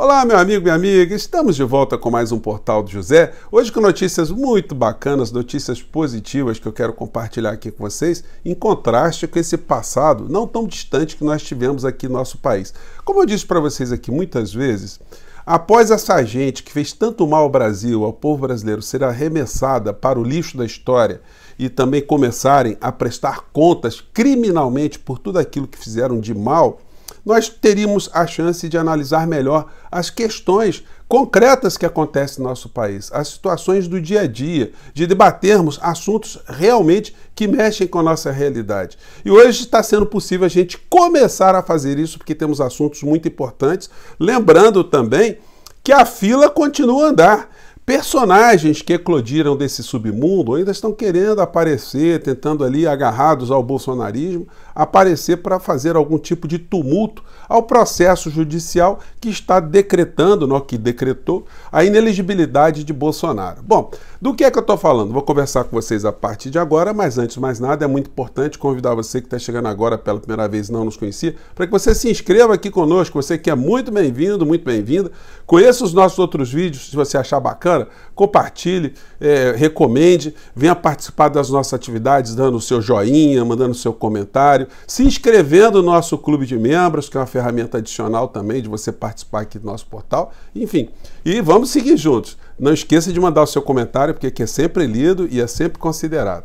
Olá, meu amigo, minha amiga. Estamos de volta com mais um Portal do José. Hoje com notícias muito bacanas, notícias positivas que eu quero compartilhar aqui com vocês, em contraste com esse passado não tão distante que nós tivemos aqui no nosso país. Como eu disse para vocês aqui muitas vezes, após essa gente que fez tanto mal ao Brasil, ao povo brasileiro, ser arremessada para o lixo da história e também começarem a prestar contas criminalmente por tudo aquilo que fizeram de mal, nós teríamos a chance de analisar melhor as questões concretas que acontecem no nosso país, as situações do dia a dia, de debatermos assuntos realmente que mexem com a nossa realidade. E hoje está sendo possível a gente começar a fazer isso, porque temos assuntos muito importantes. Lembrando também que a fila continua a andar. Personagens que eclodiram desse submundo ainda estão querendo aparecer, tentando ali, agarrados ao bolsonarismo, aparecer para fazer algum tipo de tumulto ao processo judicial que está decretando, não, que decretou, a ineligibilidade de Bolsonaro. Bom, do que é que eu estou falando? Vou conversar com vocês a partir de agora, mas antes de mais nada, é muito importante convidar você que está chegando agora pela primeira vez e não nos conhecia, para que você se inscreva aqui conosco. Você que é muito bem-vindo, muito bem-vinda. Conheça os nossos outros vídeos, se você achar bacana, compartilhe, é, recomende, venha participar das nossas atividades, dando o seu joinha, mandando o seu comentário, se inscrevendo no nosso clube de membros, que é uma ferramenta adicional também de você participar aqui do nosso portal. Enfim, e vamos seguir juntos. Não esqueça de mandar o seu comentário, porque aqui é sempre lido e é sempre considerado.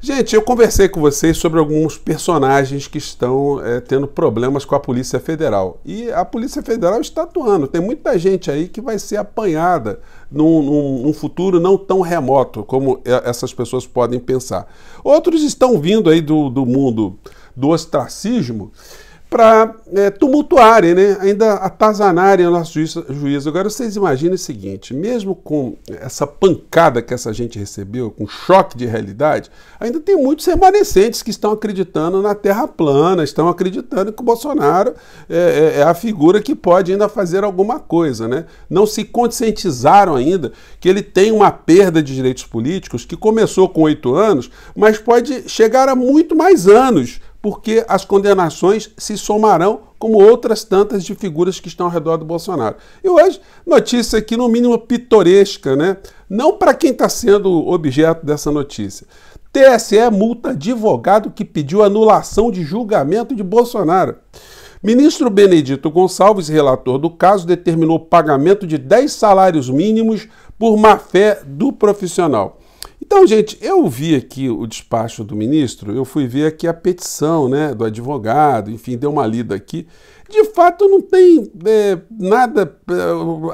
Gente, eu conversei com vocês sobre alguns personagens que estão é, tendo problemas com a Polícia Federal. E a Polícia Federal está atuando. Tem muita gente aí que vai ser apanhada num, num, num futuro não tão remoto como é, essas pessoas podem pensar. Outros estão vindo aí do, do mundo do ostracismo para é, tumultuarem, né? ainda atazanarem o nosso juízo, juízo. Agora, vocês imaginem o seguinte: mesmo com essa pancada que essa gente recebeu, com choque de realidade, ainda tem muitos remanescentes que estão acreditando na terra plana, estão acreditando que o Bolsonaro é, é, é a figura que pode ainda fazer alguma coisa. Né? Não se conscientizaram ainda que ele tem uma perda de direitos políticos que começou com oito anos, mas pode chegar a muito mais anos porque as condenações se somarão como outras tantas de figuras que estão ao redor do Bolsonaro. E hoje, notícia aqui no mínimo pitoresca, né? Não para quem está sendo objeto dessa notícia. TSE é multa advogado que pediu anulação de julgamento de Bolsonaro. Ministro Benedito Gonçalves, relator do caso, determinou pagamento de 10 salários mínimos por má fé do profissional. Então, gente, eu vi aqui o despacho do ministro, eu fui ver aqui a petição né, do advogado, enfim, deu uma lida aqui. De fato, não tem é, nada eh,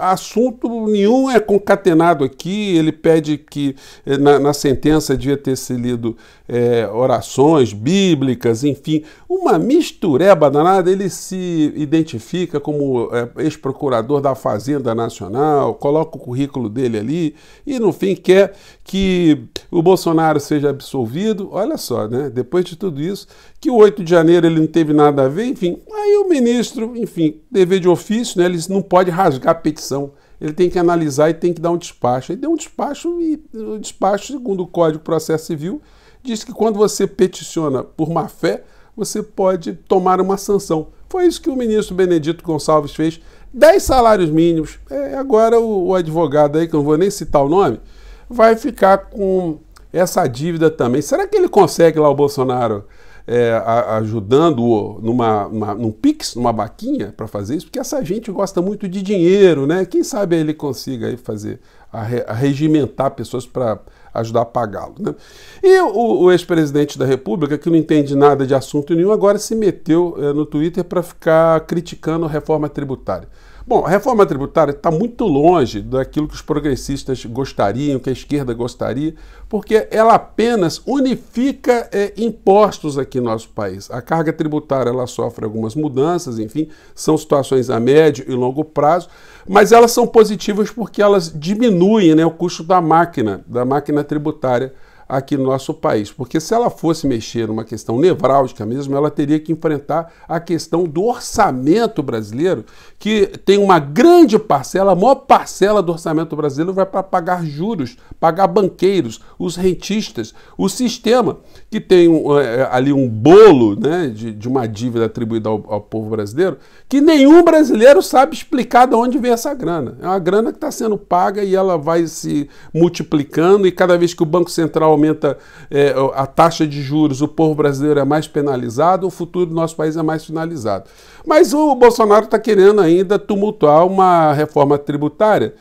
assunto nenhum é concatenado aqui. Ele pede que eh, na, na sentença devia ter se lido é, eh, orações bíblicas, enfim, uma mistureba danada. Ele se identifica como é, ex-procurador da Fazenda Nacional, coloca o currículo dele ali e, no fim, quer que o Bolsonaro seja absolvido. Olha só, né? Depois de tudo isso, que o 8 de janeiro ele não teve nada a ver, enfim. Aí o ministro, enfim, dever de ofício, né? Ele não pode rasgar a petição. Ele tem que analisar e tem que dar um despacho. Ele deu um despacho e o um despacho, segundo o Código de Processo Civil, diz que quando você peticiona por má fé, você pode tomar uma sanção. Foi isso que o ministro Benedito Gonçalves fez. 10 salários mínimos. É, agora o, o advogado aí, que eu não vou nem citar o nome, vai ficar com essa dívida também. Será que ele consegue lá o Bolsonaro? é, ajudando numa, uma, num Pix, numa baquinha para fazer isso, porque essa gente gosta muito de dinheiro, né? Quem sabe ele consiga fazer, a, regimentar pessoas para ajudar a pagá-lo. Né? E o, o ex-presidente da República, que não entende nada de assunto nenhum, agora se meteu é, no Twitter para ficar criticando a reforma tributária. Bom, a reforma tributária está muito longe daquilo que os progressistas gostariam, que a esquerda gostaria, porque ela apenas unifica é, impostos aqui no nosso país. A carga tributária ela sofre algumas mudanças, enfim, são situações a médio e longo prazo, mas elas são positivas porque elas diminuem né, o custo da máquina, da máquina tributária aqui no nosso país. Porque se ela fosse mexer numa questão nevrálgica mesmo, ela teria que enfrentar a questão do orçamento brasileiro, que tem uma grande parcela, a maior parcela do orçamento brasileiro vai para pagar juros, pagar banqueiros, os rentistas, o sistema, que tem é, é, ali um bolo né, de, de uma dívida atribuída ao, ao povo brasileiro, que nenhum brasileiro sabe explicar de onde vem essa grana. É uma grana que está sendo paga e ela vai se multiplicando, e cada vez que o Banco Central aumenta é, a taxa de juros, o povo brasileiro é mais penalizado, o futuro do nosso país é mais finalizado. Mas o Bolsonaro está querendo ainda tumultuar uma reforma tributária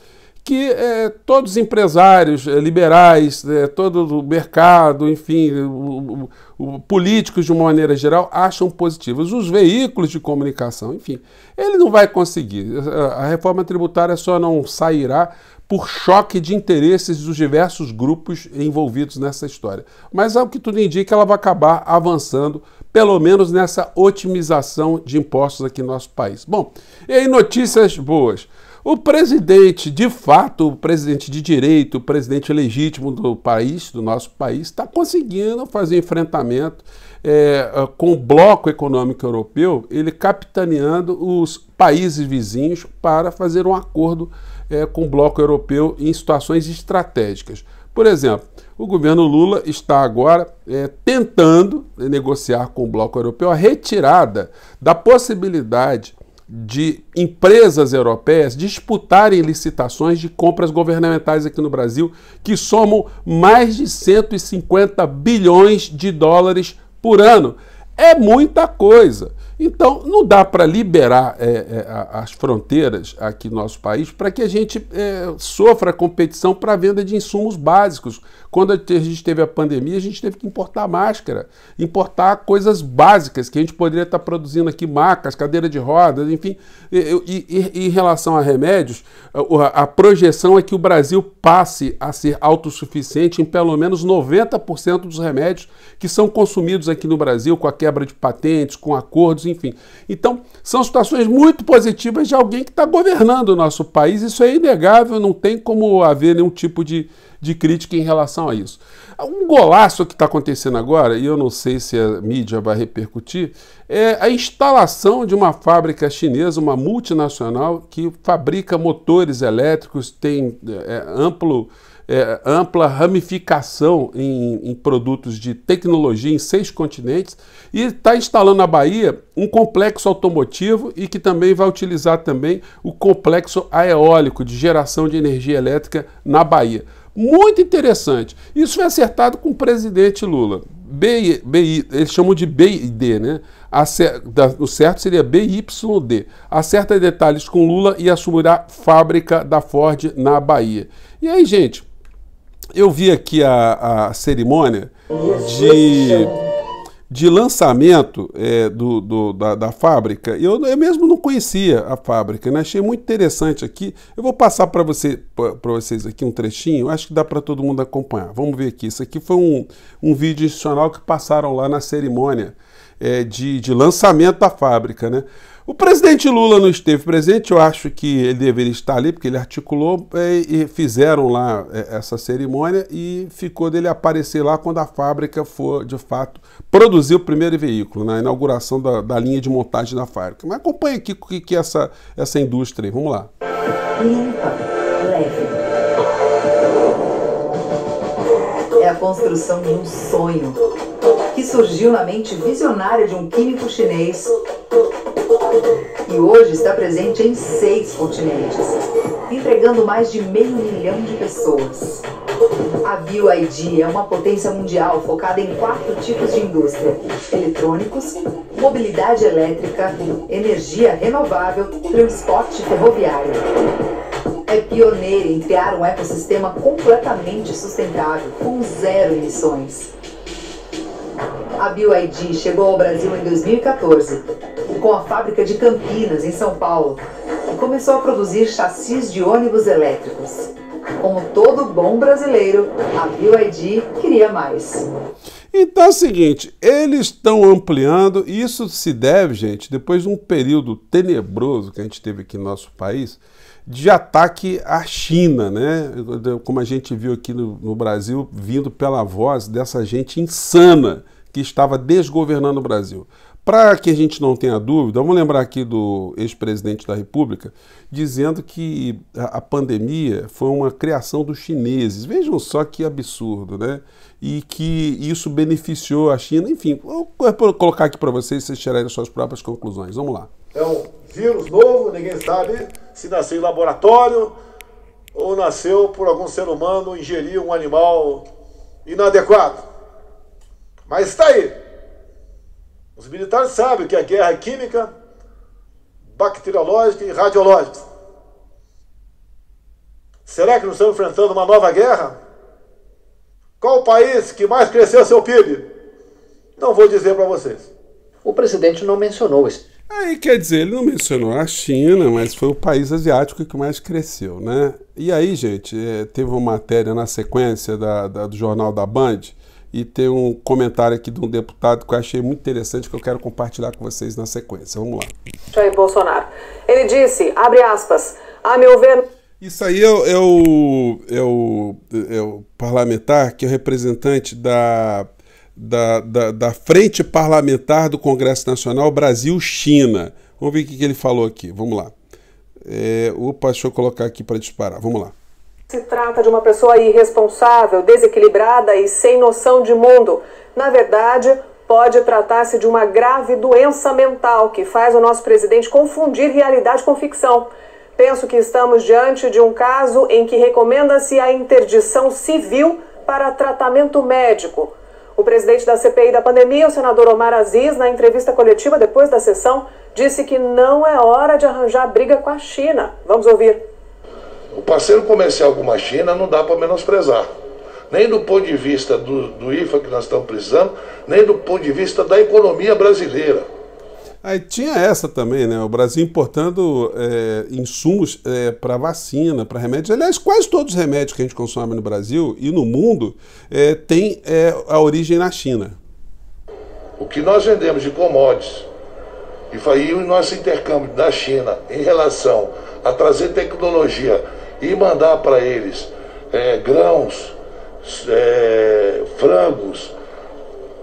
que é, todos os empresários é, liberais, é, todo o mercado, enfim, o, o, o, políticos de uma maneira geral acham positivos. Os veículos de comunicação, enfim, ele não vai conseguir. A reforma tributária só não sairá por choque de interesses dos diversos grupos envolvidos nessa história. Mas ao que tudo indica, ela vai acabar avançando, pelo menos nessa otimização de impostos aqui no nosso país. Bom, e aí notícias boas. O presidente, de fato, o presidente de direito, o presidente legítimo do país, do nosso país, está conseguindo fazer enfrentamento é, é, com o bloco econômico europeu, ele capitaneando os países vizinhos para fazer um acordo é, com o bloco europeu em situações estratégicas. Por exemplo, o governo Lula está agora é, tentando né, negociar com o bloco europeu a retirada da possibilidade de empresas europeias disputarem licitações de compras governamentais aqui no Brasil, que somam mais de 150 bilhões de dólares por ano. É muita coisa. Então, não dá para liberar é, é, as fronteiras aqui no nosso país para que a gente é, sofra competição para a venda de insumos básicos. Quando a gente teve a pandemia, a gente teve que importar máscara, importar coisas básicas que a gente poderia estar tá produzindo aqui, macas, cadeira de rodas, enfim. E, e, e em relação a remédios, a, a projeção é que o Brasil passe a ser autossuficiente em pelo menos 90% dos remédios que são consumidos aqui no Brasil, com a quebra de patentes, com acordos, enfim. Então, são situações muito positivas de alguém que está governando o nosso país, isso é inegável, não tem como haver nenhum tipo de, de crítica em relação a isso. Um golaço que está acontecendo agora, e eu não sei se a mídia vai repercutir, é a instalação de uma fábrica chinesa, uma multinacional, que fabrica motores elétricos, tem é, amplo. É, ampla ramificação em, em, produtos de tecnologia em seis continentes e está instalando na Bahia um complexo automotivo e que também vai utilizar também o complexo aeólico de geração de energia elétrica na Bahia. Muito interessante. Isso foi acertado com o presidente Lula. B B eles chamam de BID, né? o certo seria BYD. Acerta detalhes com Lula e assumirá fábrica da Ford na Bahia. E aí, gente, eu vi aqui a, a cerimônia de de lançamento é, do, do, da, da, fábrica, eu, eu mesmo não conhecia a fábrica, né? achei muito interessante aqui. Eu vou passar para você, vocês aqui um trechinho, acho que dá para todo mundo acompanhar. Vamos ver aqui. Isso aqui foi um, um vídeo institucional que passaram lá na cerimônia é, de, de lançamento da fábrica. Né? O presidente Lula não esteve presente, eu acho que ele deveria estar ali, porque ele articulou é, e fizeram lá é, essa cerimônia e ficou dele aparecer lá quando a fábrica for, de fato, produzir o primeiro veículo, na né, inauguração da, da linha de montagem da fábrica. Mas acompanha aqui o que é essa, essa indústria aí, vamos lá. Limpa, leve. É a construção de um sonho que surgiu na mente visionária de um químico chinês e hoje está presente em seis continentes, entregando mais de meio milhão de pessoas. A BioID é uma potência mundial focada em quatro tipos de indústria: eletrônicos, mobilidade elétrica, energia renovável, transporte ferroviário. É pioneira em criar um ecossistema completamente sustentável, com zero emissões. A BioID chegou ao Brasil em 2014 com a fábrica de Campinas, em São Paulo, e começou a produzir chassis de ônibus elétricos. Como todo bom brasileiro, a BYD queria mais. Então é o seguinte, eles estão ampliando, e isso se deve, gente, depois de um período tenebroso que a gente teve aqui no nosso país, de ataque à China, né? Como a gente viu aqui no, no Brasil, vindo pela voz dessa gente insana que estava desgovernando o Brasil. Para que a gente não tenha dúvida, vamos lembrar aqui do ex-presidente da República dizendo que a pandemia foi uma criação dos chineses. Vejam só que absurdo, né? E que isso beneficiou a China. Enfim, vou colocar aqui para vocês, vocês tirarem suas próprias conclusões. Vamos lá. É um vírus novo, ninguém sabe se nasceu em laboratório ou nasceu por algum ser humano ingerir um animal inadequado. Mas está aí. Os militares sabem que a é guerra é química, bacteriológica e radiológica. Será que nós estamos enfrentando uma nova guerra? Qual o país que mais cresceu seu PIB? Não vou dizer para vocês. O presidente não mencionou isso. Aí quer dizer, ele não mencionou a China, mas foi o país asiático que mais cresceu, né? E aí, gente, eh, teve uma matéria na sequência da, da do jornal da Band e tem um comentário aqui de um deputado que eu achei muito interessante que eu quero compartilhar com vocês na sequência. Vamos lá. Jair Bolsonaro. Ele disse, abre aspas, a meu ver... Isso aí é, é, o, é, o, é o parlamentar que é o representante da, da, da, da Frente Parlamentar do Congresso Nacional Brasil-China. Vamos ver o que, que ele falou aqui. Vamos lá. É, opa, deixa eu colocar aqui para disparar. Vamos lá. Se trata de uma pessoa irresponsável, desequilibrada e sem noção de mundo. Na verdade, pode tratar-se de uma grave doença mental que faz o nosso presidente confundir realidade com ficção. Penso que estamos diante de um caso em que recomenda-se a interdição civil para tratamento médico. O presidente da CPI da pandemia, o senador Omar Aziz, na entrevista coletiva depois da sessão, disse que não é hora de arranjar briga com a China. Vamos ouvir. O parceiro comercial com a China não dá para menosprezar. Nem do ponto de vista do, do IFA que nós estamos precisando, nem do ponto de vista da economia brasileira. Aí tinha essa também, né? O Brasil importando é, insumos é, para vacina, para remédios. Aliás, quase todos os remédios que a gente consome no Brasil e no mundo é, têm é, a origem na China. O que nós vendemos de commodities e, e o nosso intercâmbio da China em relação a trazer tecnologia e mandar para eles é, grãos, é, frangos,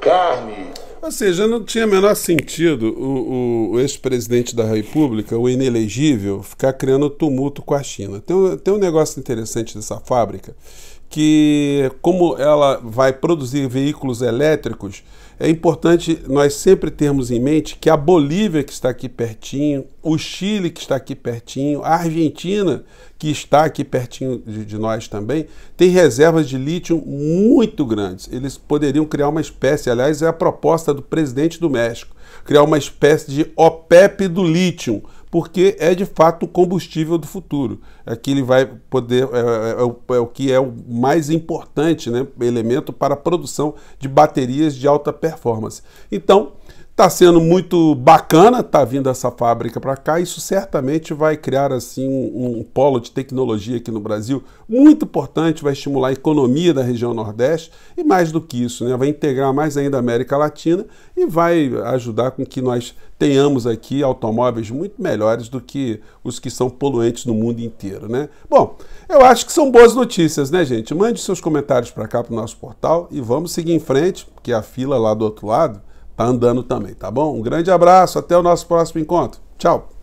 carne. Ou seja, não tinha menor sentido o, o, o ex-presidente da República, o inelegível, ficar criando tumulto com a China. Tem, tem um negócio interessante dessa fábrica que como ela vai produzir veículos elétricos, é importante nós sempre termos em mente que a Bolívia que está aqui pertinho, o Chile que está aqui pertinho, a Argentina que está aqui pertinho de, de nós também, tem reservas de lítio muito grandes. Eles poderiam criar uma espécie, aliás, é a proposta do presidente do México, criar uma espécie de OPEP do lítio porque é de fato o combustível do futuro. Aqui é ele vai poder, é, é, é, o, é, o, que é o mais importante né, elemento para a produção de baterias de alta performance. Então, Está sendo muito bacana, está vindo essa fábrica para cá. Isso certamente vai criar assim um, um, polo de tecnologia aqui no Brasil muito importante, vai estimular a economia da região Nordeste e mais do que isso, né, vai integrar mais ainda a América Latina e vai ajudar com que nós tenhamos aqui automóveis muito melhores do que os que são poluentes no mundo inteiro, né? Bom, eu acho que são boas notícias, né, gente? Mande seus comentários para cá para o nosso portal e vamos seguir em frente, porque a fila lá do outro lado tá andando também, tá bom? Um grande abraço, até o nosso próximo encontro. Tchau!